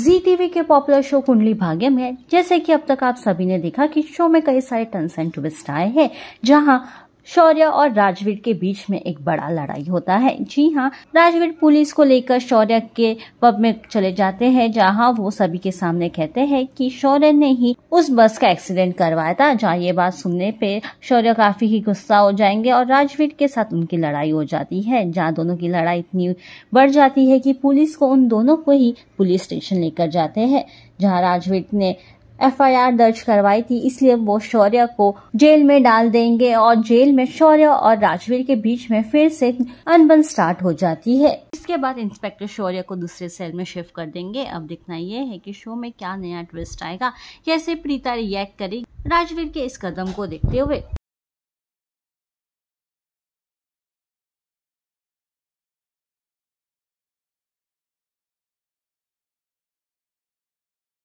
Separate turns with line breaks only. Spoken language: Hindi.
जी टीवी के पॉपुलर शो कुंडली भाग्यम है जैसे कि अब तक आप सभी ने देखा कि शो में कई सारे टर्न्स एंड ट्विस्ट आए हैं जहां शौर्य और राजवीर के बीच में एक बड़ा लड़ाई होता है जी हाँ राजवीर पुलिस को लेकर शौर्य के पब में चले जाते हैं जहाँ वो सभी के सामने कहते हैं कि शौर्य ने ही उस बस का एक्सीडेंट करवाया था जहाँ ये बात सुनने पे शौर्य काफी ही गुस्सा हो जाएंगे और राजवीर के साथ उनकी लड़ाई हो जाती है जहाँ दोनों की लड़ाई इतनी बढ़ जाती है की पुलिस को उन दोनों को ही पुलिस स्टेशन लेकर जाते हैं जहाँ राजवीर ने एफआईआर दर्ज करवाई थी इसलिए वो शौर्य को जेल में डाल देंगे और जेल में शौर्य और राजवीर के बीच में फिर से अनबन स्टार्ट हो जाती है इसके बाद इंस्पेक्टर शौर्य को दूसरे सेल में शिफ्ट कर देंगे अब देखना यह है कि शो में क्या नया ट्विस्ट आएगा कैसे प्रीता रिएक्ट करेगी राजवीर के
इस कदम को देखते हुए